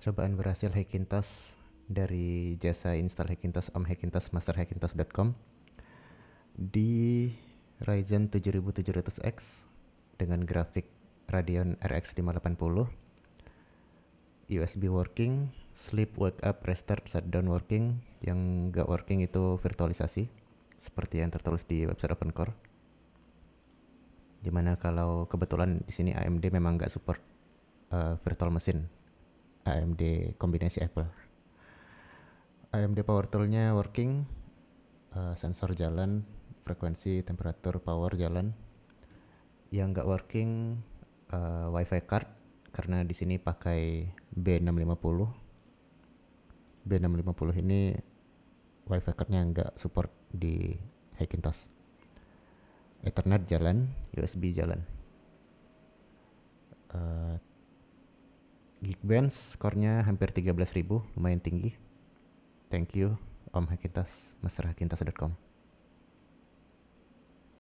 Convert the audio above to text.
percobaan berhasil Hackintosh dari jasa install Hackintosh Om Hackintosh Master Hackintosh.com di Ryzen 7700X dengan grafik Radeon RX 580 USB working sleep wake up restart shutdown working yang gak working itu virtualisasi seperti yang tertulis di website OpenCore dimana kalau kebetulan di sini AMD memang nggak support uh, virtual mesin AMD kombinasi Apple. AMD power toolnya working, uh, sensor jalan, frekuensi, temperatur, power jalan. Yang nggak working uh, WiFi card karena di sini pakai B650. B650 ini WiFi cardnya nggak support di Hackintosh. Ethernet jalan, USB jalan. Uh, Benz skornya hampir 13.000, lumayan tinggi. Thank you Om Hakintas, Mr. Hakintas.com.